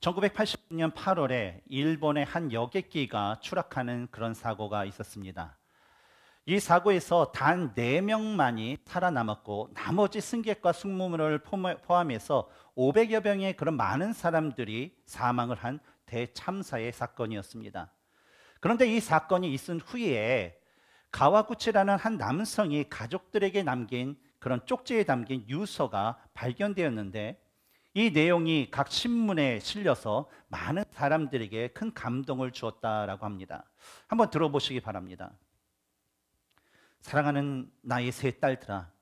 1980년 8월에 일본의 한 여객기가 추락하는 그런 사고가 있었습니다. 이 사고에서 단 4명만이 살아남았고 나머지 승객과 승무원을 포함해서 500여 명의 그런 많은 사람들이 사망을 한 대참사의 사건이었습니다. 그런데 이 사건이 있은 후에 가와구치라는 한 남성이 가족들에게 남긴 그런 쪽지에 담긴 유서가 발견되었는데 이 내용이 각 신문에 실려서 많은 사람들에게 큰 감동을 주었다라고 합니다. 한번 들어보시기 바랍니다. 사랑하는 나의 세 딸들아.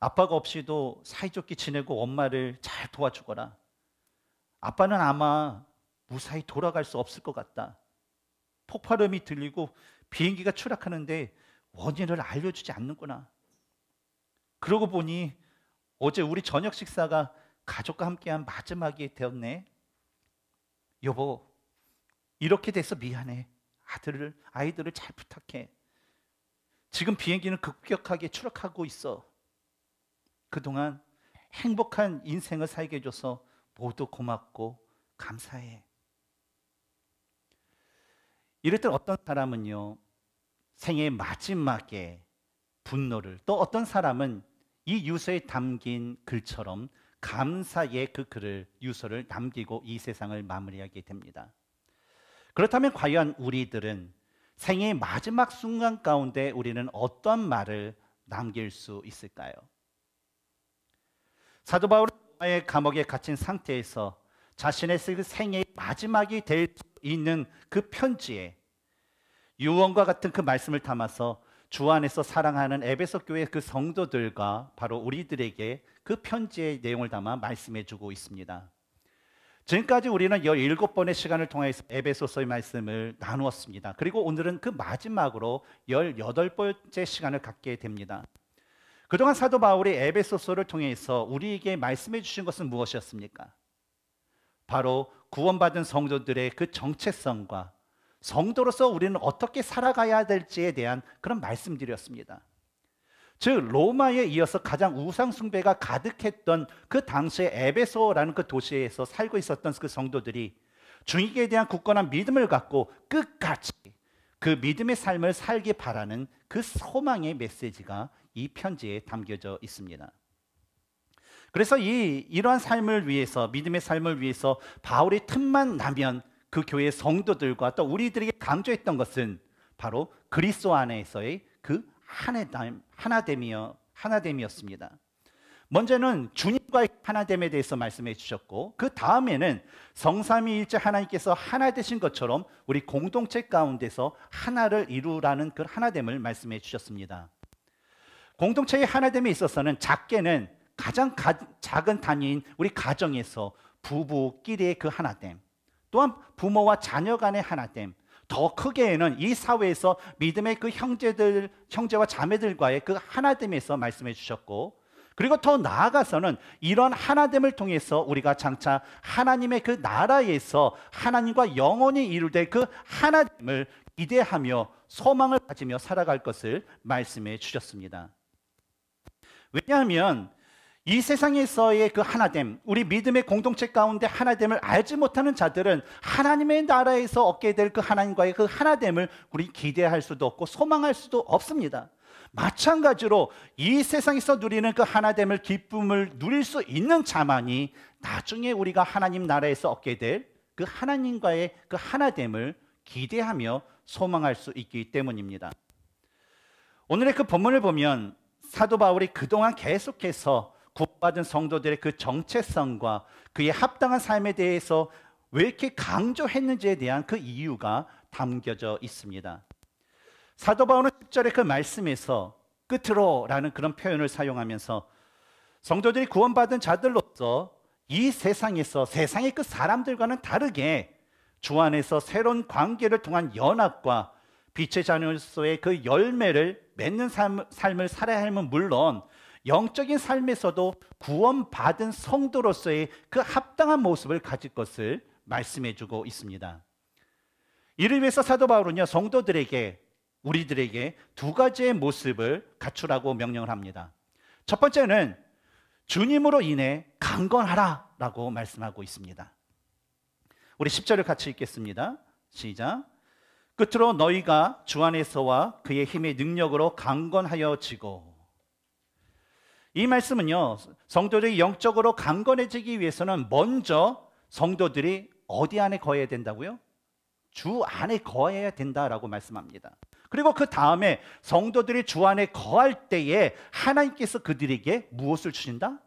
아빠가 없이도 사이좋게 지내고 엄마를 잘 도와주거라. 아빠는 아마 무사히 돌아갈 수 없을 것 같다. 폭발음이 들리고 비행기가 추락하는데 원인을 알려주지 않는구나. 그러고 보니 어제 우리 저녁 식사가 가족과 함께한 마지막이 되었네. 여보, 이렇게 돼서 미안해. 아들을 아이들을 잘 부탁해. 지금 비행기는 급격하게 추락하고 있어. 그동안 행복한 인생을 살게 해줘서 모두 고맙고 감사해. 이럴 때 어떤 사람은요 생애 마지막에 분노를 또 어떤 사람은 이 유서에 담긴 글처럼 감사의 그 글을 유서를 남기고 이 세상을 마무리하게 됩니다. 그렇다면 과연 우리들은 생의 마지막 순간 가운데 우리는 어떤 말을 남길 수 있을까요? 사도 바울은 의 감옥에 갇힌 상태에서 자신의 그 생의 마지막이 될 수 있는 그 편지에 유언과 같은 그 말씀을 담아서 주 안에서 사랑하는 에베소 교회 그 성도들과 바로 우리들에게 그 편지의 내용을 담아 말씀해 주고 있습니다. 지금까지 우리는 17번의 시간을 통해서 에베소서의 말씀을 나누었습니다. 그리고 오늘은 그 마지막으로 18번째 시간을 갖게 됩니다. 그동안 사도 바울이 에베소서를 통해서 우리에게 말씀해 주신 것은 무엇이었습니까? 바로 구원받은 성도들의 그 정체성과 성도로서 우리는 어떻게 살아가야 될지에 대한 그런 말씀드렸습니다. 즉 로마에 이어서 가장 우상 숭배가 가득했던 그 당시에 에베소라는 그 도시에서 살고 있었던 그 성도들이 주님에 대한 굳건한 믿음을 갖고 끝까지 그 믿음의 삶을 살기 바라는 그 소망의 메시지가 이 편지에 담겨져 있습니다. 그래서 이 이러한 삶을 위해서 믿음의 삶을 위해서 바울이 틈만 나면 그 교회의 성도들과 또 우리들에게 강조했던 것은 바로 그리스도 안에서의 그 하나됨, 이여 하나됨이었습니다. 먼저는 주님과의 하나됨에 대해서 말씀해 주셨고 그 다음에는 성삼위일체 하나님께서 하나 되신 것처럼 우리 공동체 가운데서 하나를 이루라는 그 하나됨을 말씀해 주셨습니다. 공동체의 하나됨에 있어서는 작게는 가장 가, 작은 단위인 우리 가정에서 부부끼리의 그 하나됨 또한 부모와 자녀 간의 하나됨 더 크게는 이 사회에서 믿음의 그 형제들 형제와 자매들과의 그 하나됨에서 말씀해 주셨고 그리고 더 나아가서는 이런 하나됨을 통해서 우리가 장차 하나님의 그 나라에서 하나님과 영원히 이룰될 그 하나됨을 기대하며 소망을 가지며 살아갈 것을 말씀해 주셨습니다. 왜냐하면 이 세상에서의 그 하나됨, 우리 믿음의 공동체 가운데 하나됨을 알지 못하는 자들은 하나님의 나라에서 얻게 될 그 하나님과의 그 하나됨을 우리 기대할 수도 없고 소망할 수도 없습니다. 마찬가지로 이 세상에서 누리는 그 하나됨을 기쁨을 누릴 수 있는 자만이 나중에 우리가 하나님 나라에서 얻게 될 그 하나님과의 그 하나됨을 기대하며 소망할 수 있기 때문입니다. 오늘의 그 본문을 보면 사도 바울이 그동안 계속해서 구받은 원 성도들의 그 정체성과 그의 합당한 삶에 대해서 왜 이렇게 강조했는지에 대한 그 이유가 담겨져 있습니다. 사도 바울은 10절의 그 말씀에서 끝으로라는 그런 표현을 사용하면서 성도들이 구원받은 자들로서 이 세상에서 세상의 그 사람들과는 다르게 주 안에서 새로운 관계를 통한 연합과 빛의 자녀로서의 그 열매를 맺는 삶, 을 살아야 할면 물론 영적인 삶에서도 구원받은 성도로서의 그 합당한 모습을 가질 것을 말씀해 주고 있습니다. 이를 위해서 사도 바울은요, 성도들에게, 우리들에게 두 가지의 모습을 갖추라고 명령을 합니다. 첫 번째는 주님으로 인해 강건하라 라고 말씀하고 있습니다. 우리 10절을 같이 읽겠습니다. 시작. 끝으로 너희가 주 안에서와 그의 힘의 능력으로 강건하여지고 이 말씀은요, 성도들이 영적으로 강건해지기 위해서는 먼저 성도들이 어디 안에 거해야 된다고요? 주 안에 거해야 된다라고 말씀합니다. 그리고 그 다음에 성도들이 주 안에 거할 때에 하나님께서 그들에게 무엇을 주신다?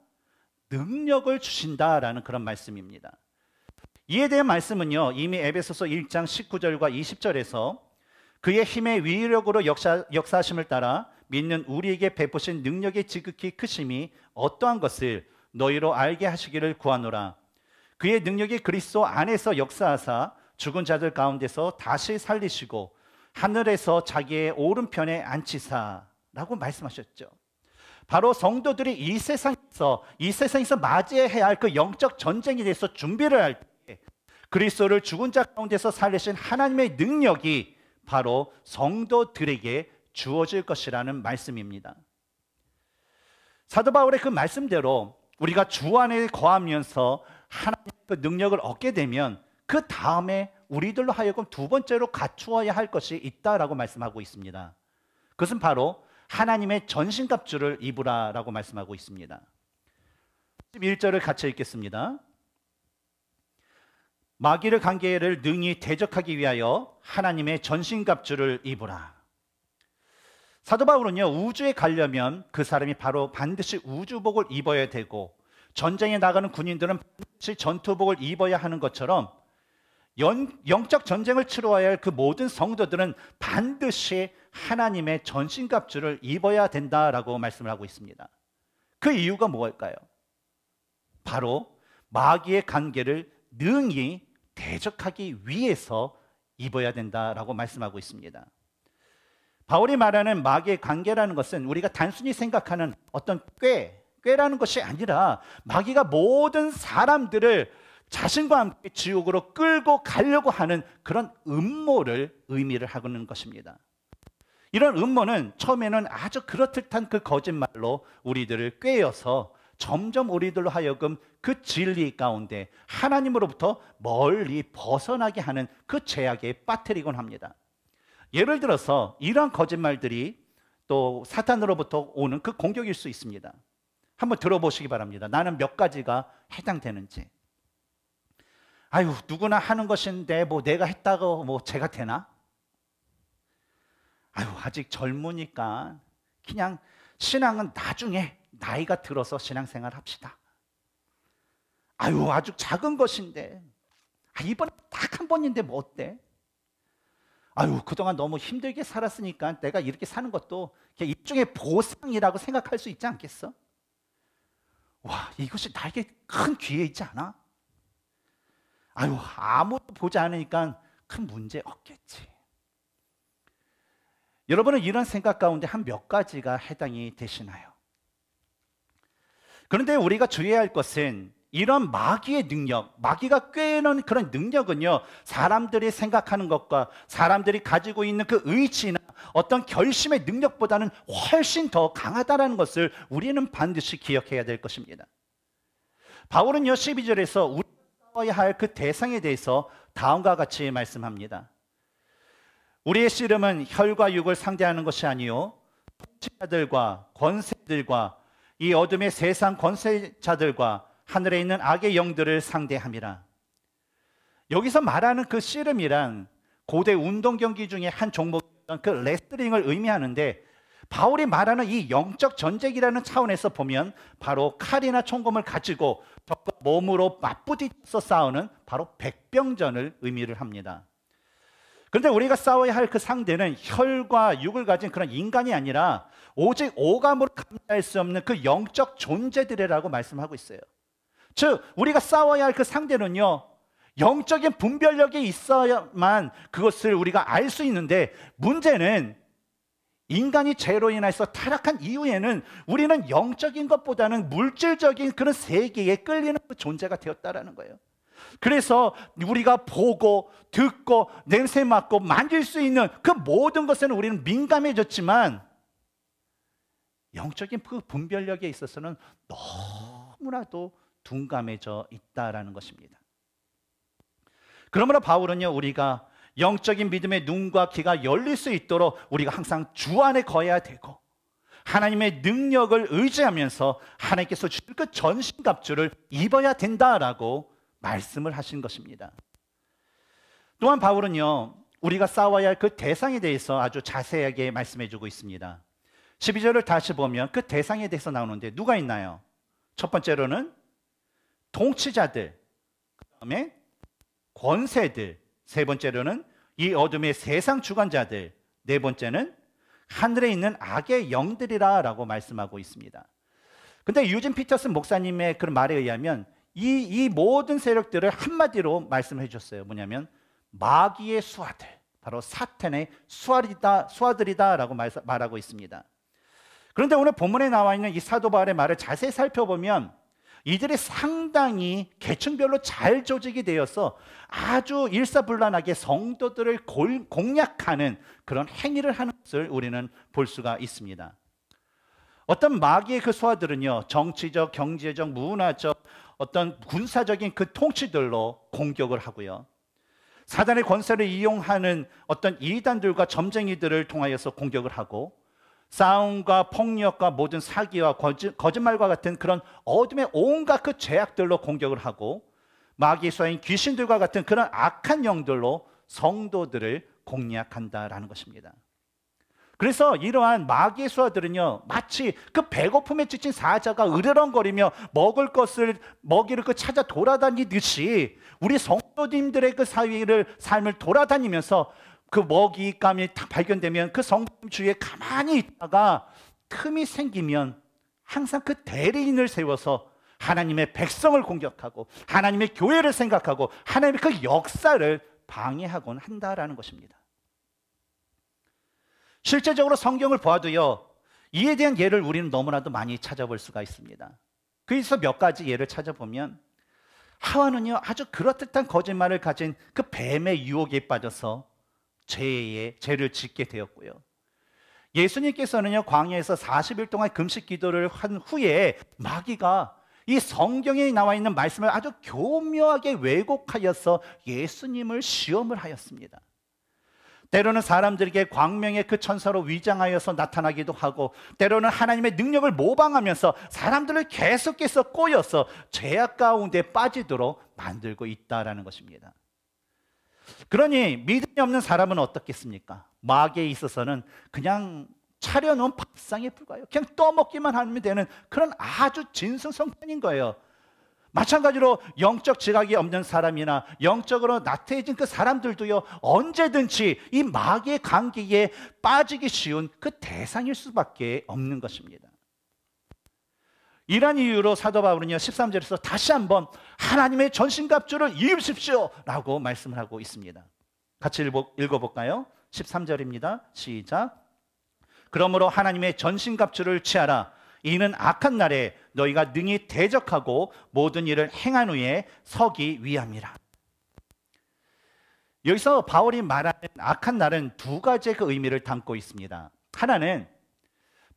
능력을 주신다라는 그런 말씀입니다. 이에 대한 말씀은요, 이미 에베소서 1장 19절과 20절에서 그의 힘의 위력으로 역사, 역사심을 따라 믿는 우리에게 베푸신 능력의 지극히 크심이 어떠한 것을 너희로 알게 하시기를 구하노라. 그의 능력이 그리스도 안에서 역사하사 죽은 자들 가운데서 다시 살리시고 하늘에서 자기의 오른편에 앉히사라고 말씀하셨죠. 바로 성도들이 이 세상에서 이 세상에서 맞이해야 할 그 영적 전쟁에 대해서 준비를 할 때 그리스도를 죽은 자 가운데서 살리신 하나님의 능력이 바로 성도들에게 주어질 것이라는 말씀입니다. 사도 바울의 그 말씀대로 우리가 주 안에 거하면서 하나님의 그 능력을 얻게 되면 그 다음에 우리들로 하여금 두 번째로 갖추어야 할 것이 있다라고 말씀하고 있습니다. 그것은 바로 하나님의 전신갑주를 입으라라고 말씀하고 있습니다. 11절을 같이 읽겠습니다. 마귀를 관계를 능히 대적하기 위하여 하나님의 전신갑주를 입으라. 사도 바울은요, 우주에 가려면 그 사람이 바로 반드시 우주복을 입어야 되고 전쟁에 나가는 군인들은 반드시 전투복을 입어야 하는 것처럼 연, 영적 전쟁을 치러야 할 그 모든 성도들은 반드시 하나님의 전신갑주를 입어야 된다라고 말씀을 하고 있습니다. 그 이유가 무일까요 바로 마귀의 관계를 능히 대적하기 위해서 입어야 된다라고 말씀하고 있습니다. 바울이 말하는 마귀의 관계라는 것은 우리가 단순히 생각하는 어떤 꾀, 꾀라는 것이 아니라 마귀가 모든 사람들을 자신과 함께 지옥으로 끌고 가려고 하는 그런 음모를 의미를 하고는 것입니다. 이런 음모는 처음에는 아주 그렇듯한 그 거짓말로 우리들을 꿰어서 점점 우리들로 하여금 그 진리 가운데 하나님으로부터 멀리 벗어나게 하는 그 죄악에 빠뜨리곤 합니다. 예를 들어서 이러한 거짓말들이 또 사탄으로부터 오는 그 공격일 수 있습니다. 한번 들어보시기 바랍니다. 나는 몇 가지가 해당되는지. 아유, 누구나 하는 것인데 뭐 내가 했다고 뭐 제가 되나? 아유, 아직 젊으니까 그냥 신앙은 나중에 나이가 들어서 신앙생활 합시다. 아유, 아주 작은 것인데. 아, 이번에 딱한 번인데 뭐 어때? 아유 그동안 너무 힘들게 살았으니까 내가 이렇게 사는 것도 그냥 일종의 보상이라고 생각할 수 있지 않겠어? 와 이것이 나에게 큰 기회이지 않아? 아유 아무도 보지 않으니까 큰 문제 없겠지 여러분은 이런 생각 가운데 한 몇 가지가 해당이 되시나요? 그런데 우리가 주의해야 할 것은 이런 마귀의 능력, 마귀가 꿰는 그런 능력은요, 사람들이 생각하는 것과 사람들이 가지고 있는 그 의지나 어떤 결심의 능력보다는 훨씬 더 강하다는 것을 우리는 반드시 기억해야 될 것입니다. 바울은요, 12절에서 우리가 싸할그 대상에 대해서 다음과 같이 말씀합니다. 우리의 씨름은 혈과 육을 상대하는 것이 아니요, 통치자들과 권세들과 이 어둠의 세상 권세자들과 하늘에 있는 악의 영들을 상대함이라. 여기서 말하는 그 씨름이란 고대 운동 경기 중에 한 종목이었던 그 레슬링을 의미하는데 바울이 말하는 이 영적 전쟁이라는 차원에서 보면 바로 칼이나 총검을 가지고 적과 몸으로 맞부딪혀 싸우는 바로 백병전을 의미를 합니다. 그런데 우리가 싸워야 할 그 상대는 혈과 육을 가진 그런 인간이 아니라 오직 오감으로 감지할 수 없는 그 영적 존재들이라고 말씀하고 있어요. 즉 우리가 싸워야 할 그 상대는요. 영적인 분별력이 있어야만 그것을 우리가 알 수 있는데 문제는 인간이 죄로 인해서 타락한 이후에는 우리는 영적인 것보다는 물질적인 그런 세계에 끌리는 그 존재가 되었다라는 거예요. 그래서 우리가 보고 듣고 냄새 맡고 만질 수 있는 그 모든 것에는 우리는 민감해졌지만 영적인 그 분별력에 있어서는 너무나도 둔감해져 있다라는 것입니다. 그러므로 바울은요, 우리가 영적인 믿음의 눈과 귀가 열릴 수 있도록 우리가 항상 주 안에 거해야 되고 하나님의 능력을 의지하면서 하나님께서 주실 그 전신갑주를 입어야 된다라고 말씀을 하신 것입니다. 또한 바울은요, 우리가 싸워야 할 그 대상에 대해서 아주 자세하게 말씀해 주고 있습니다. 12절을 다시 보면 그 대상에 대해서 나오는데 누가 있나요? 첫 번째로는 통치자들, 그 다음에 권세들, 세 번째로는 이 어둠의 세상 주관자들, 네 번째는 하늘에 있는 악의 영들이라고 말씀하고 있습니다. 근데 유진 피터슨 목사님의 그런 말에 의하면 이, 이 모든 세력들을 한마디로 말씀해 주셨어요. 뭐냐면 마귀의 수하들, 바로 사탄의 수하들이다, 수하들이다라고 말하고 있습니다. 그런데 오늘 본문에 나와 있는 이 사도 바울의 말을 자세히 살펴보면 이들이 상당히 계층별로 잘 조직이 되어서 아주 일사불란하게 성도들을 공략하는 그런 행위를 하는 것을 우리는 볼 수가 있습니다. 어떤 마귀의 그 소화들은요, 정치적, 경제적, 문화적, 어떤 군사적인 그 통치들로 공격을 하고요. 사단의 권세를 이용하는 어떤 이단들과 점쟁이들을 통하여서 공격을 하고 싸움과 폭력과 모든 사기와 거짓말과 같은 그런 어둠의 온갖 그 죄악들로 공격을 하고 마귀소인 귀신들과 같은 그런 악한 영들로 성도들을 공략한다라는 것입니다. 그래서 이러한 마귀의 수하들은요 마치 그 배고픔에 지친 사자가 으르렁거리며 먹을 것을 먹이를 그 찾아 돌아다니듯이 우리 성도님들의 그 사위를 삶을 돌아다니면서 그 먹이감이 다 발견되면 그 성품 주위에 가만히 있다가 틈이 생기면 항상 그 대리인을 세워서 하나님의 백성을 공격하고 하나님의 교회를 생각하고 하나님의 그 역사를 방해하곤 한다라는 것입니다. 실제적으로 성경을 보아도요. 이에 대한 예를 우리는 너무나도 많이 찾아볼 수가 있습니다. 그래서 몇 가지 예를 찾아보면 하와는요 아주 그럴듯한 거짓말을 가진 그 뱀의 유혹에 빠져서 죄에 죄를 짓게 되었고요. 예수님께서는요 광야에서 40일 동안 금식 기도를 한 후에 마귀가 이 성경에 나와 있는 말씀을 아주 교묘하게 왜곡하여서 예수님을 시험을 하였습니다. 때로는 사람들에게 광명의 그 천사로 위장하여서 나타나기도 하고 때로는 하나님의 능력을 모방하면서 사람들을 계속해서 꼬여서 죄악 가운데 빠지도록 만들고 있다라는 것입니다. 그러니 믿음이 없는 사람은 어떻겠습니까? 마귀에 있어서는 그냥 차려놓은 밥상에 불과해요. 그냥 떠먹기만 하면 되는 그런 아주 진승성찬인 거예요. 마찬가지로 영적 지각이 없는 사람이나 영적으로 나태해진 그 사람들도요, 언제든지 이 마귀의 관계에 빠지기 쉬운 그 대상일 수밖에 없는 것입니다. 이런 이유로 사도 바울은요 13절에서 다시 한번 하나님의 전신갑주를 입으십시오라고 말씀을 하고 있습니다. 같이 읽어 볼까요? 13절입니다. 시작. 그러므로 하나님의 전신갑주를 취하라. 이는 악한 날에 너희가 능히 대적하고 모든 일을 행한 후에 서기 위함이라. 여기서 바울이 말하는 악한 날은 두 가지의 그 의미를 담고 있습니다. 하나는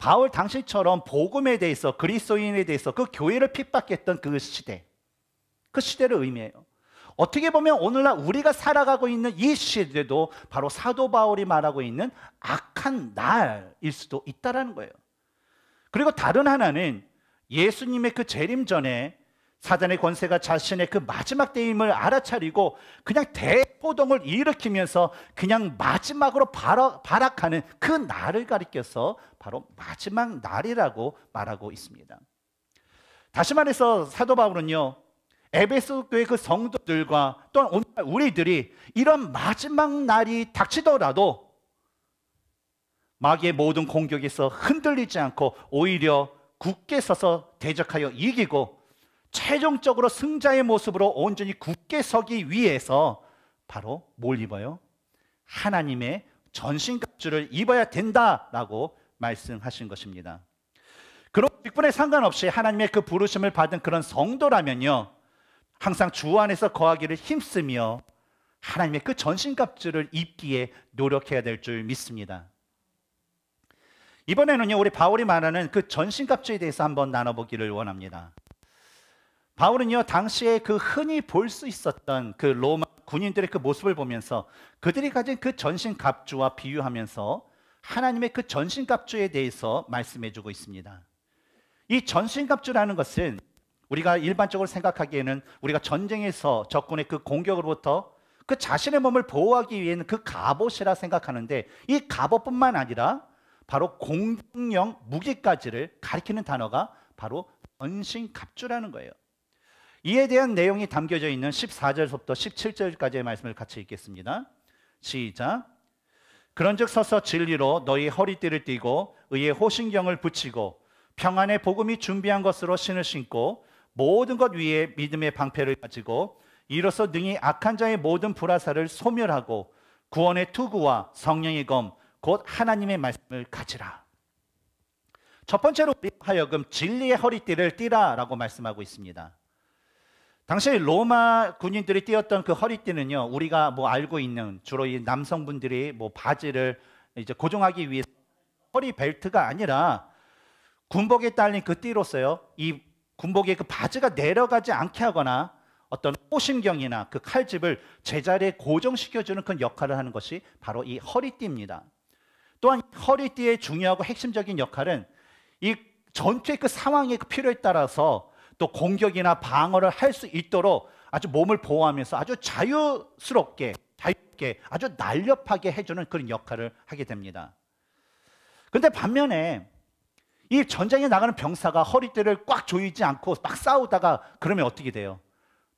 바울 당시처럼 복음에 대해서 그리스도인에 대해서 그 교회를 핍박했던 그 시대 그 시대를 의미해요. 어떻게 보면 오늘날 우리가 살아가고 있는 이 시대도 바로 사도 바울이 말하고 있는 악한 날일 수도 있다는 거예요. 그리고 다른 하나는 예수님의 그 재림 전에 사단의 권세가 자신의 그 마지막 때임을 알아차리고 그냥 대포동을 일으키면서 그냥 마지막으로 발악, 하는그 날을 가리켜서 바로 마지막 날이라고 말하고 있습니다. 다시 말해서 사도 바울은요. 에베소 교회 그 성도들과 또한 오늘 우리들이 이런 마지막 날이 닥치더라도 마귀의 모든 공격에서 흔들리지 않고 오히려 굳게 서서 대적하여 이기고 최종적으로 승자의 모습으로 온전히 굳게 서기 위해서 바로 뭘 입어요? 하나님의 전신갑주를 입어야 된다라고 말씀하신 것입니다. 그런 직분에 상관없이 하나님의 그 부르심을 받은 그런 성도라면요. 항상 주 안에서 거하기를 힘쓰며 하나님의 그 전신갑주를 입기에 노력해야 될 줄 믿습니다. 이번에는요, 우리 바울이 말하는 그 전신갑주에 대해서 한번 나눠보기를 원합니다. 바울은요 당시에 그 흔히 볼 수 있었던 그 로마 군인들의 그 모습을 보면서 그들이 가진 그 전신 갑주와 비유하면서 하나님의 그 전신 갑주에 대해서 말씀해주고 있습니다. 이 전신 갑주라는 것은 우리가 일반적으로 생각하기에는 우리가 전쟁에서 적군의 그 공격으로부터 그 자신의 몸을 보호하기 위한 그 갑옷이라 생각하는데 이 갑옷뿐만 아니라 바로 공격형 무기까지를 가리키는 단어가 바로 전신 갑주라는 거예요. 이에 대한 내용이 담겨져 있는 14절부터 17절까지의 말씀을 같이 읽겠습니다. 시작. 그런즉 서서 진리로 너희 허리띠를 띠고 의의 호신경을 붙이고 평안의 복음이 준비한 것으로 신을 신고 모든 것 위에 믿음의 방패를 가지고 이로써 능히 악한 자의 모든 불화사를 소멸하고 구원의 투구와 성령의 검 곧 하나님의 말씀을 가지라. 첫 번째로 하여금 진리의 허리띠를 띠라라고 말씀하고 있습니다. 당시 로마 군인들이 띄었던 그 허리띠는요, 우리가 뭐 알고 있는 주로 이 남성분들이 뭐 바지를 이제 고정하기 위해서 허리 벨트가 아니라 군복에 딸린 그 띠로서요, 이군복에그 바지가 내려가지 않게 하거나 어떤 호신경이나그 칼집을 제자리에 고정시켜주는 그 역할을 하는 것이 바로 이 허리띠입니다. 또한 허리띠의 중요하고 핵심적인 역할은 이 전체 그 상황의 그 필요에 따라서 또 공격이나 방어를 할 수 있도록 아주 몸을 보호하면서 아주 자유스럽게 자유롭게 아주 날렵하게 해주는 그런 역할을 하게 됩니다. 그런데 반면에 이 전장에 나가는 병사가 허리띠를 꽉 조이지 않고 막 싸우다가 그러면 어떻게 돼요?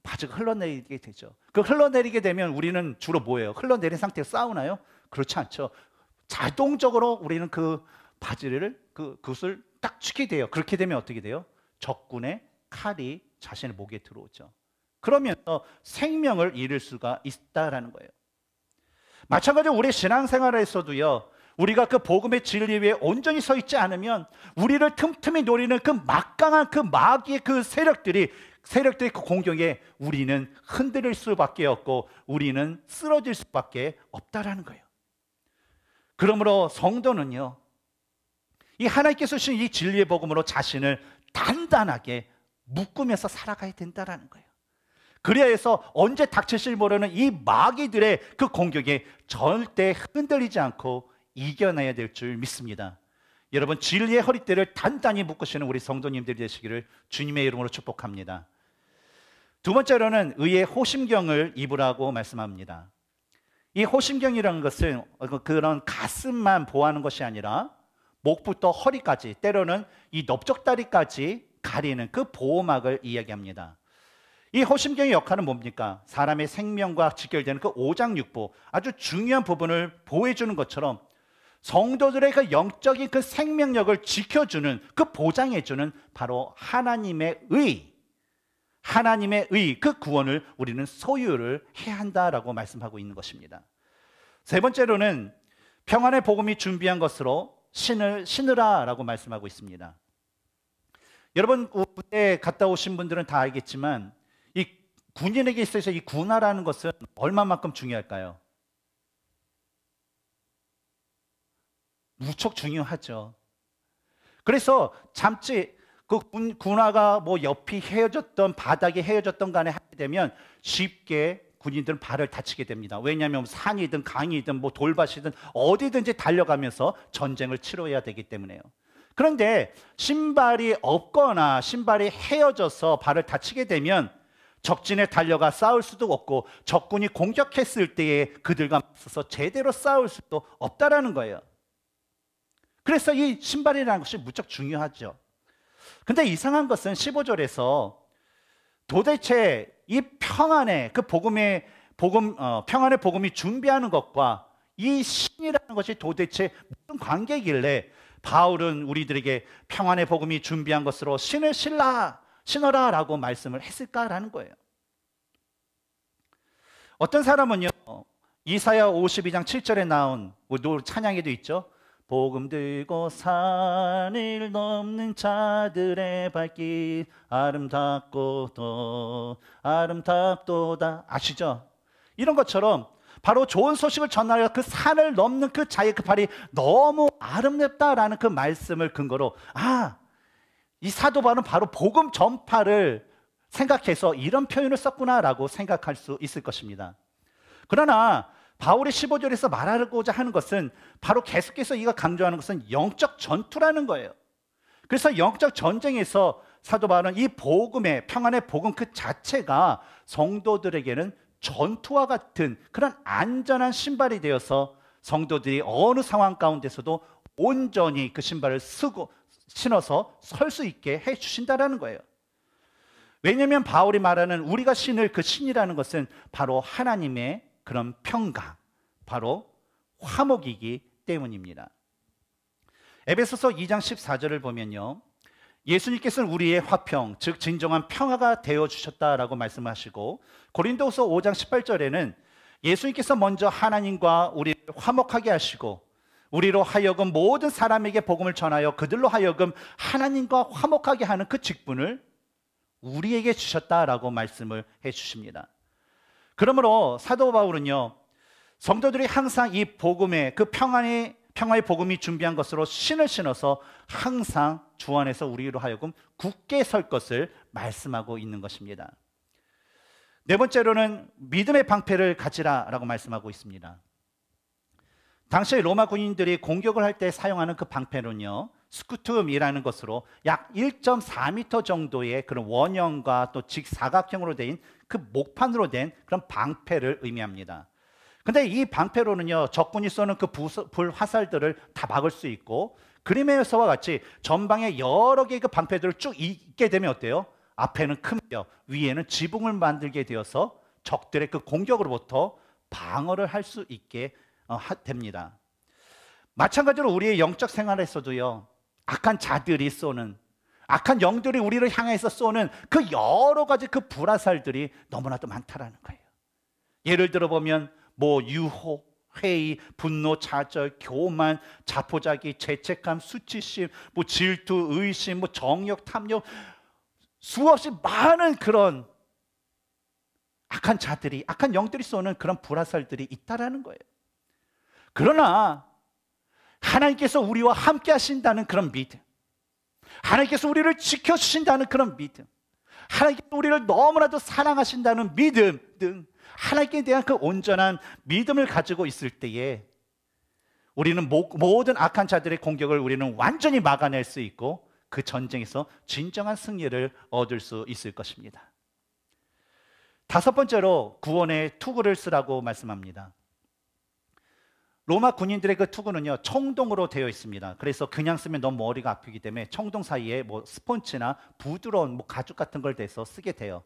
바지가 흘러내리게 되죠. 그 흘러내리게 되면 우리는 주로 뭐예요? 흘러내린 상태에서 싸우나요? 그렇지 않죠. 자동적으로 우리는 그 바지를 그 그것을 딱 치게 돼요. 그렇게 되면 어떻게 돼요? 적군의 칼이 자신의 목에 들어오죠. 그러면 생명을 잃을 수가 있다라는 거예요. 마찬가지로 우리 신앙생활에서도요. 우리가 그 복음의 진리 위에 온전히 서 있지 않으면 우리를 틈틈이 노리는 그 막강한 그 마귀의 그 세력들이 세력들의 그 공격에 우리는 흔들릴 수밖에 없고 우리는 쓰러질 수밖에 없다라는 거예요. 그러므로 성도는요. 이 하나님께서 주신 이 진리의 복음으로 자신을 단단하게 묶으면서 살아가야 된다는 거예요. 그래야 해서 언제 닥칠지 모르는 이 마귀들의 그 공격에 절대 흔들리지 않고 이겨내야 될 줄 믿습니다. 여러분 진리의 허리띠를 단단히 묶으시는 우리 성도님들이 되시기를 주님의 이름으로 축복합니다. 두 번째로는 의의 호심경을 입으라고 말씀합니다. 이 호심경이라는 것은 그런 가슴만 보호하는 것이 아니라 목부터 허리까지 때로는 이 넓적다리까지 가리는 그 보호막을 이야기합니다. 이 호심경의 역할은 뭡니까? 사람의 생명과 직결되는 그 오장육부 아주 중요한 부분을 보호해 주는 것처럼 성도들의 그 영적인 그 생명력을 지켜주는 그 보장해 주는 바로 하나님의 의 하나님의 의 그 구원을 우리는 소유를 해야 한다라고 말씀하고 있는 것입니다. 세 번째로는 평안의 복음이 준비한 것으로 신을 신으라라고 말씀하고 있습니다. 여러분 군대 갔다 오신 분들은 다 알겠지만 이 군인에게 있어서 이 군화라는 것은 얼마만큼 중요할까요? 무척 중요하죠. 그래서 잠시 그 군, 군화가 뭐 옆이 헤어졌던 바닥이 헤어졌던 간에 하게 되면 쉽게 군인들은 발을 다치게 됩니다. 왜냐하면 산이든 강이든 뭐 돌밭이든 어디든지 달려가면서 전쟁을 치러야 되기 때문에요. 그런데 신발이 없거나 신발이 헤어져서 발을 다치게 되면 적진에 달려가 싸울 수도 없고 적군이 공격했을 때에 그들과 맞서서 제대로 싸울 수도 없다라는 거예요. 그래서 이 신발이라는 것이 무척 중요하죠. 근데 이상한 것은 15절에서 도대체 이 평안의 그 복음의 복음 어, 평안의 복음이 준비하는 것과 이 신이라는 것이 도대체 무슨 관계길래 바울은 우리들에게 평안의 복음이 준비한 것으로 신을 신라 신어라라고 말씀을 했을까라는 거예요. 어떤 사람은요. 이사야 52장 7절에 나온 뭐 찬양에도 있죠. 복음 들고 산을 넘는 자들의 발길 아름답고 더 아름답도다 아시죠? 이런 것처럼 바로 좋은 소식을 전하여그 산을 넘는 그 자의 그 발이 너무 아름답다라는 그 말씀을 근거로 아, 이 사도 바는 바로 복음 전파를 생각해서 이런 표현을 썼구나라고 생각할 수 있을 것입니다. 그러나 바울의 15절에서 말하고자 하는 것은 바로 계속해서 이가 강조하는 것은 영적 전투라는 거예요. 그래서 영적 전쟁에서 사도 바울은 이 복음의 평안의 복음 그 자체가 성도들에게는 전투와 같은 그런 안전한 신발이 되어서 성도들이 어느 상황 가운데서도 온전히 그 신발을 쓰고 신어서 설 수 있게 해 주신다라는 거예요. 왜냐하면 바울이 말하는 우리가 신을 그 신이라는 것은 바로 하나님의 그런 평강, 바로 화목이기 때문입니다. 에베소서 2장 14절을 보면요. 예수님께서는 우리의 화평, 즉 진정한 평화가 되어 주셨다라고 말씀하시고 고린도후서 5장 18절에는 예수님께서 먼저 하나님과 우리를 화목하게 하시고 우리로 하여금 모든 사람에게 복음을 전하여 그들로 하여금 하나님과 화목하게 하는 그 직분을 우리에게 주셨다라고 말씀을 해 주십니다. 그러므로 사도 바울은요. 성도들이 항상 이복음에그 평안이 평화의 복음이 준비한 것으로 신을 신어서 항상 주 안에서 우리로 하여금 굳게 설 것을 말씀하고 있는 것입니다. 네 번째로는 믿음의 방패를 가지라라고 말씀하고 있습니다. 당시 로마 군인들이 공격을 할 때 사용하는 그 방패는요. 스쿠툼이라는 것으로 약1 4미터 정도의 그런 원형과 또 직사각형으로 된 그 목판으로 된 그런 방패를 의미합니다. 근데 이 방패로는요, 적군이 쏘는 그 불 화살들을 다 막을 수 있고, 그림에서와 같이 전방에 여러 개의 그 방패들을 쭉 있게 되면 어때요? 앞에는 큰 뼈, 위에는 지붕을 만들게 되어서 적들의 그 공격으로부터 방어를 할 수 있게 어, 됩니다. 마찬가지로 우리의 영적 생활에서도요, 악한 자들이 쏘는 악한 영들이 우리를 향해서 쏘는 그 여러 가지 그 불화살들이 너무나도 많다라는 거예요. 예를 들어 보면 뭐 유혹, 회의, 분노, 좌절, 교만, 자포자기, 죄책감, 수치심, 뭐 질투, 의심, 뭐 정욕, 탐욕 수없이 많은 그런 악한 자들이 악한 영들이 쏘는 그런 불화살들이 있다라는 거예요. 그러나 하나님께서 우리와 함께 하신다는 그런 믿음. 하나님께서 우리를 지켜 주신다는 그런 믿음. 하나님께서 우리를 너무나도 사랑하신다는 믿음 등 하나님께 대한 그 온전한 믿음을 가지고 있을 때에 우리는 모든 악한 자들의 공격을 우리는 완전히 막아낼 수 있고 그 전쟁에서 진정한 승리를 얻을 수 있을 것입니다. 다섯 번째로 구원의 투구를 쓰라고 말씀합니다. 로마 군인들의 그 투구는요 청동으로 되어 있습니다. 그래서 그냥 쓰면 너무 머리가 아프기 때문에 청동 사이에 뭐 스펀지나 부드러운 뭐 가죽 같은 걸 대서 쓰게 돼요.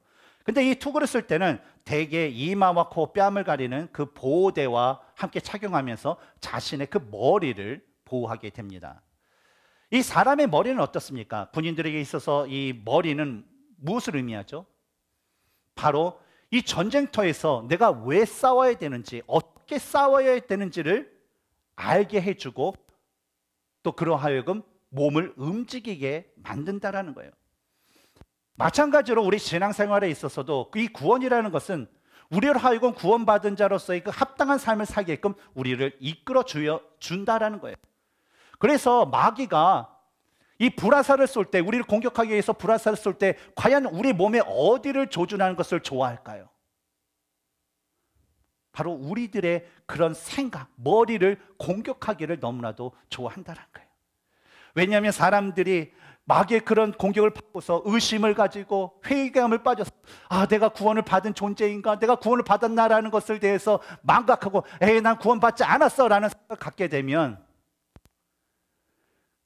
근데 이 투구를 쓸 때는 대개 이마와 코, 뺨을 가리는 그 보호대와 함께 착용하면서 자신의 그 머리를 보호하게 됩니다. 이 사람의 머리는 어떻습니까? 군인들에게 있어서 이 머리는 무엇을 의미하죠? 바로 이 전쟁터에서 내가 왜 싸워야 되는지, 어떻게 싸워야 되는지를 알게 해주고 또 그러하여금 몸을 움직이게 만든다라는 거예요. 마찬가지로 우리 신앙생활에 있어서도 이 구원이라는 것은 우리를 하여금 구원받은 자로서의 그 합당한 삶을 살게끔 우리를 이끌어 주여 준다라는 거예요. 그래서 마귀가 이 불화살을 쏠때 우리를 공격하기 위해서 불화살을 쏠 때 과연 우리 몸의 어디를 조준하는 것을 좋아할까요? 바로 우리들의 그런 생각, 머리를 공격하기를 너무나도 좋아한다는 거예요. 왜냐하면 사람들이 마귀의 그런 공격을 받고서 의심을 가지고 회의감을 빠져서 아 내가 구원을 받은 존재인가 내가 구원을 받았나라는 것을 대해서 망각하고 에이 난 구원받지 않았어라는 생각을 갖게 되면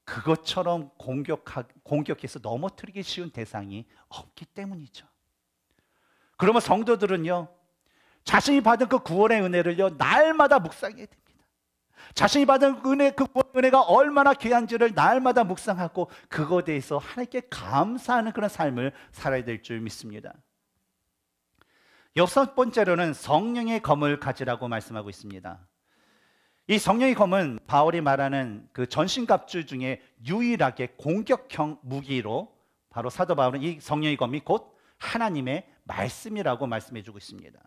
그것처럼 공격하, 공격해서 넘어뜨리기 쉬운 대상이 없기 때문이죠 그러면 성도들은요 자신이 받은 그 구원의 은혜를요 날마다 묵상해야 됩니다 자신이 받은 은혜, 그 은혜가 얼마나 귀한지를 날마다 묵상하고 그거에 대해서 하나님께 감사하는 그런 삶을 살아야 될 줄 믿습니다. 여섯 번째로는 성령의 검을 가지라고 말씀하고 있습니다. 이 성령의 검은 바울이 말하는 그 전신갑주 중에 유일하게 공격형 무기로 바로 사도 바울은 이 성령의 검이 곧 하나님의 말씀이라고 말씀해 주고 있습니다.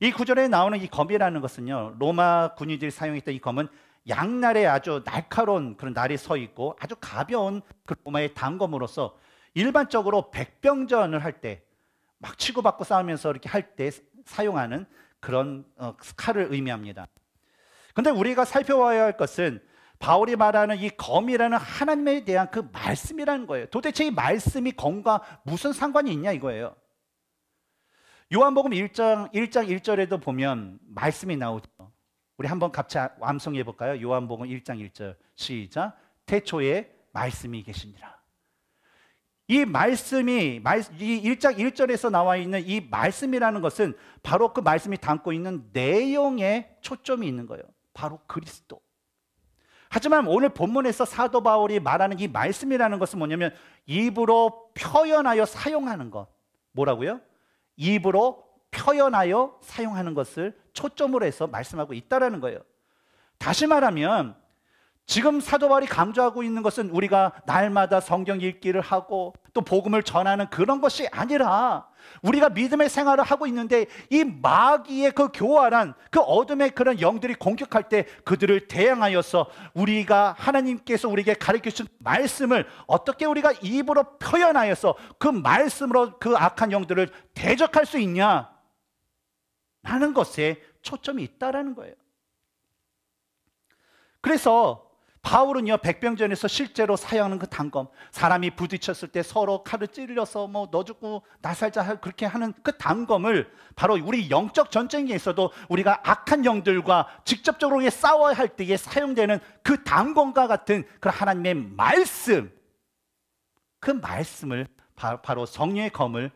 이 구절에 나오는 이 검이라는 것은요, 로마 군인들이 사용했던 이 검은 양날에 아주 날카로운 그런 날이 서 있고 아주 가벼운 그 로마의 단검으로서 일반적으로 백병전을 할 때 막 치고받고 싸우면서 이렇게 할 때 사용하는 그런 어, 칼을 의미합니다. 근데 우리가 살펴봐야 할 것은 바울이 말하는 이 검이라는 하나님에 대한 그 말씀이라는 거예요. 도대체 이 말씀이 검과 무슨 상관이 있냐 이거예요. 요한복음 1장 1장 1절에도 보면 말씀이 나오죠. 우리 한번 같이 암송해 볼까요? 요한복음 1장 1절 시작. 태초에 말씀이 계십니다. 이 말씀이 이 1장 1절에서 나와 있는 이 말씀이라는 것은 바로 그 말씀이 담고 있는 내용에 초점이 있는 거예요. 바로 그리스도. 하지만 오늘 본문에서 사도 바울이 말하는 이 말씀이라는 것은 뭐냐면 입으로 표현하여 사용하는 것. 뭐라고요? 입으로 표현하여 사용하는 것을 초점으로 해서 말씀하고 있다라는 거예요. 다시 말하면 지금 사도 바울이 강조하고 있는 것은 우리가 날마다 성경 읽기를 하고 또 복음을 전하는 그런 것이 아니라 우리가 믿음의 생활을 하고 있는데 이 마귀의 그 교활한 그 어둠의 그런 영들이 공격할 때 그들을 대항하여서 우리가 하나님께서 우리에게 가르쳐 주신 말씀을 어떻게 우리가 입으로 표현하여서 그 말씀으로 그 악한 영들을 대적할 수 있냐 하는 것에 초점이 있다라는 거예요. 그래서 바울은요 백병전에서 실제로 사용하는 그 단검 사람이 부딪혔을 때 서로 칼을 찔려서 뭐 너 죽고 나 살자 그렇게 하는 그 단검을 바로 우리 영적 전쟁에 있어도 우리가 악한 영들과 직접적으로 싸워야 할 때에 사용되는 그 단검과 같은 그 하나님의 말씀 그 말씀을 바로 성령의 검을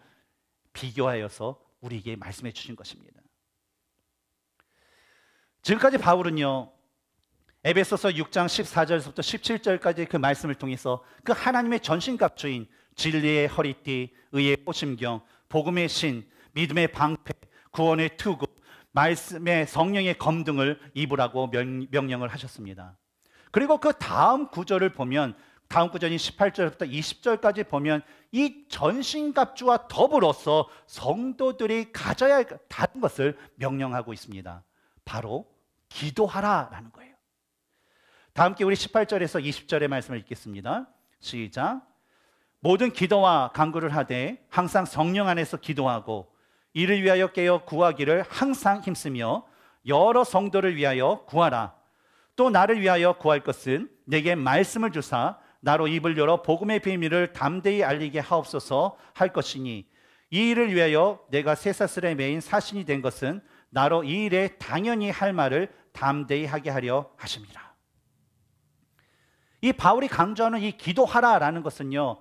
비교하여서 우리에게 말씀해 주신 것입니다 지금까지 바울은요 에베소서 6장 14절부터 17절까지 그 말씀을 통해서 그 하나님의 전신갑주인 진리의 허리띠, 의의 호심경, 복음의 신, 믿음의 방패, 구원의 투구, 말씀의 성령의 검등을 입으라고 명, 령을 하셨습니다. 그리고 그 다음 구절을 보면 다음 구절인 18절부터 20절까지 보면 이 전신갑주와 더불어서 성도들이 가져야 할 다른 것을 명령하고 있습니다. 바로 기도하라라는 거예요. 다 함께 우리 18절에서 20절의 말씀을 읽겠습니다. 시작. 모든 기도와 간구를 하되 항상 성령 안에서 기도하고 이를 위하여 깨어 구하기를 항상 힘쓰며 여러 성도를 위하여 구하라. 또 나를 위하여 구할 것은 내게 말씀을 주사 나로 입을 열어 복음의 비밀을 담대히 알리게 하옵소서 할 것이니 이 일을 위하여 내가 세사슬에 매인 사신이 된 것은 나로 이 일에 당연히 할 말을 담대히 하게 하려 하십니다. 이 바울이 강조하는 이 기도하라라는 것은요.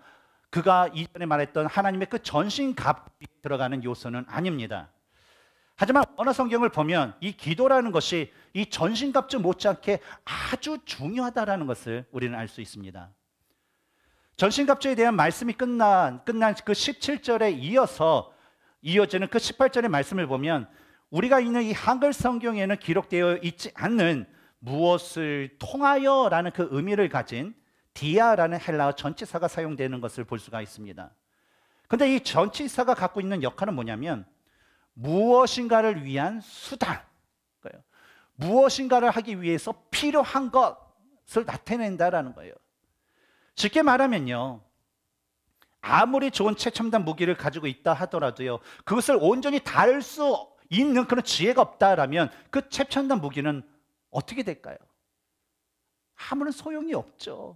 그가 이전에 말했던 하나님의 그 전신갑 들어가는 요소는 아닙니다. 하지만 언어 성경을 보면 이 기도라는 것이 이 전신갑주 못지않게 아주 중요하다라는 것을 우리는 알 수 있습니다. 전신갑주에 대한 말씀이 끝난 끝난 그 17절에 이어서 이어지는 그 18절의 말씀을 보면 우리가 있는 이 한글 성경에는 기록되어 있지 않는 무엇을 통하여라는 그 의미를 가진 디아라는 헬라어 전치사가 사용되는 것을 볼 수가 있습니다. 근데 이 전치사가 갖고 있는 역할은 뭐냐면 무엇인가를 위한 수단, 무엇인가를 하기 위해서 필요한 것을 나타낸다라는 거예요. 쉽게 말하면요. 아무리 좋은 최첨단 무기를 가지고 있다 하더라도요. 그것을 온전히 다룰 수 있는 그런 지혜가 없다라면 그 최첨단 무기는 어떻게 될까요? 아무런 소용이 없죠.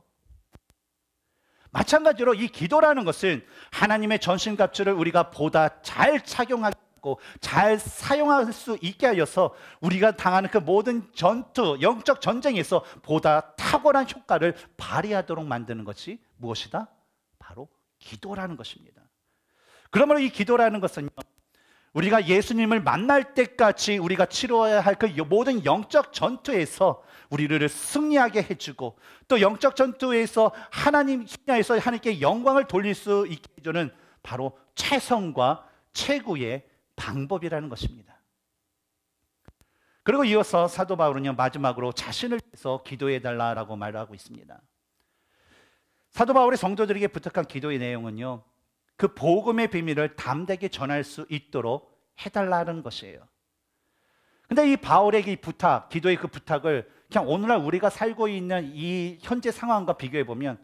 마찬가지로 이 기도라는 것은 하나님의 전신갑주를 우리가 보다 잘 착용하고 잘 사용할 수 있게 하여서 우리가 당하는 그 모든 전투, 영적 전쟁에서 보다 탁월한 효과를 발휘하도록 만드는 것이 무엇이다? 바로 기도라는 것입니다. 그러므로 이 기도라는 것은요, 우리가 예수님을 만날 때까지 우리가 치러야 할 그 모든 영적 전투에서 우리를 승리하게 해주고 또 영적 전투에서 하나님 신야에서 하나님께 영광을 돌릴 수 있게 해주는 바로 최선과 최고의 방법이라는 것입니다. 그리고 이어서 사도 바울은요 마지막으로 자신을 위해서 기도해 달라라고 말하고 있습니다. 사도 바울의 성도들에게 부탁한 기도의 내용은요 그 복음의 비밀을 담대하게 전할 수 있도록 해달라는 것이에요. 근데 이 바울의 이 부탁, 기도의 그 부탁을 그냥 오늘날 우리가 살고 있는 이 현재 상황과 비교해 보면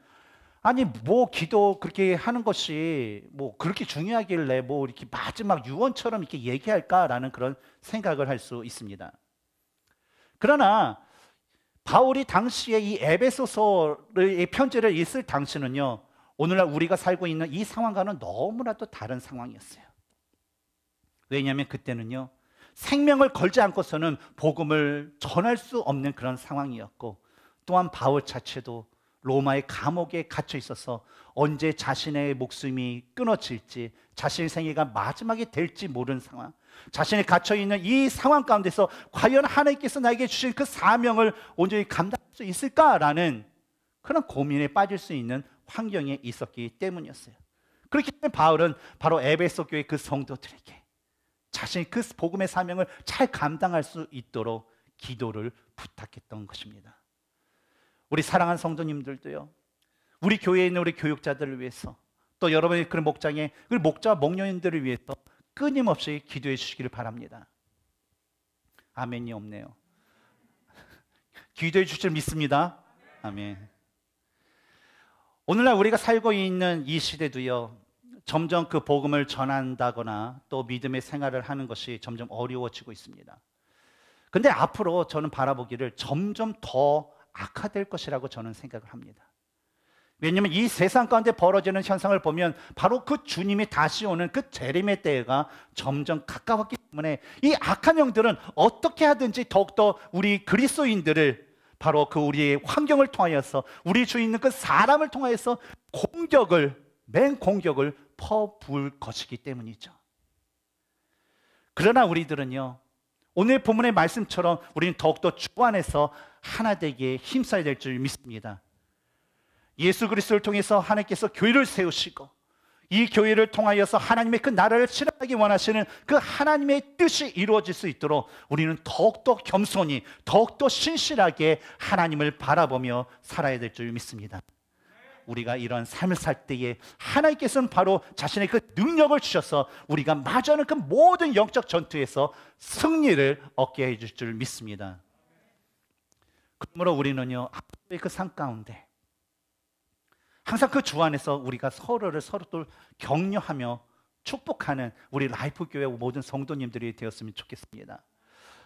아니 뭐 기도 그렇게 하는 것이 뭐 그렇게 중요하길래 뭐 이렇게 마지막 유언처럼 이렇게 얘기할까라는 그런 생각을 할 수 있습니다. 그러나 바울이 당시에 이 에베소서의 편지를 읽을 당시는요. 오늘날 우리가 살고 있는 이 상황과는 너무나도 다른 상황이었어요. 왜냐하면 그때는요, 생명을 걸지 않고서는 복음을 전할 수 없는 그런 상황이었고, 또한 바울 자체도 로마의 감옥에 갇혀 있어서 언제 자신의 목숨이 끊어질지, 자신의 생애가 마지막이 될지 모르는 상황, 자신이 갇혀 있는 이 상황 가운데서 과연 하나님께서 나에게 주신 그 사명을 온전히 감당할 수 있을까라는 그런 고민에 빠질 수 있는 환경에 있었기 때문이었어요. 그렇기 때문에 바울은 바로 에베소 교회 그 성도들에게 자신이 그 복음의 사명을 잘 감당할 수 있도록 기도를 부탁했던 것입니다. 우리 사랑하 성도님들도요. 우리 교회에 있는 우리 교육자들을 위해서 또 여러분의 그런 목장에 그 목자 목련인들을 위해서 끊임없이 기도해 주시기를 바랍니다. 아멘이 없네요. 기도해 주실 믿습니다. 아멘. 오늘날 우리가 살고 있는 이 시대도요, 점점 그 복음을 전한다거나 또 믿음의 생활을 하는 것이 점점 어려워지고 있습니다. 근데 앞으로 저는 바라보기를 점점 더 악화될 것이라고 저는 생각을 합니다. 왜냐하면 이 세상 가운데 벌어지는 현상을 보면 바로 그 주님이 다시 오는 그 재림의 때가 점점 가까웠기 때문에 이 악한 영들은 어떻게 하든지 더욱더 우리 그리스도인들을 바로 그 우리의 환경을 통하여서 우리 주위 있는 그 사람을 통하여서 공격을 맹공격을 퍼부을 것이기 때문이죠. 그러나 우리들은요. 오늘 본문의 말씀처럼 우리는 더욱더 주 안에서 하나 되기에 힘써야 될 줄 믿습니다. 예수 그리스도를 통해서 하나님께서 교회를 세우시고 이 교회를 통하여서 하나님의 그 나라를 실현하기 원하시는 그 하나님의 뜻이 이루어질 수 있도록 우리는 더욱더 겸손히, 더욱더 신실하게 하나님을 바라보며 살아야 될 줄 믿습니다. 우리가 이런 삶을 살 때에 하나님께서는 바로 자신의 그 능력을 주셔서 우리가 마주하는 그 모든 영적 전투에서 승리를 얻게 해줄 줄 믿습니다. 그러므로 우리는요, 앞의그삶 가운데 항상 그 주 안에서 우리가 서로를 서로 를 격려하며 축복하는 우리 라이프 교회 모든 성도님들이 되었으면 좋겠습니다.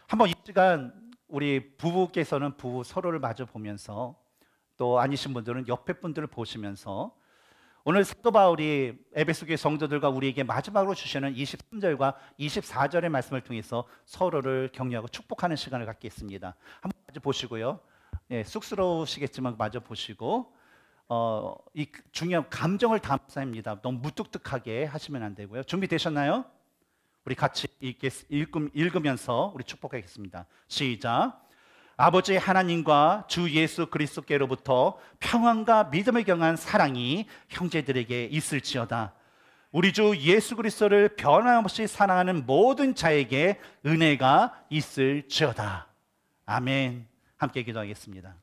한번 이 시간 우리 부부께서는 부부 서로를 마주 보면서 또 아니신 분들은 옆에 분들을 보시면서 오늘 사도 바울이 에베소 교회 성도들과 우리에게 마지막으로 주시는 23절과 24절의 말씀을 통해서 서로를 격려하고 축복하는 시간을 갖겠습니다. 한번 마주 보시고요. 예, 쑥스러우시겠지만 마주 보시고 어, 이 중요한 감정을 담사입니다. 너무 무뚝뚝하게 하시면 안 되고요. 준비되셨나요? 우리 같이 읽음, 면서 우리 축복하겠습니다. 시작. 아버지 하나님과 주 예수 그리스도께로부터 평안과 믿음을 경한 사랑이 형제들에게 있을지어다. 우리 주 예수 그리스도를 변함없이 사랑하는 모든 자에게 은혜가 있을지어다. 아멘. 함께 기도하겠습니다.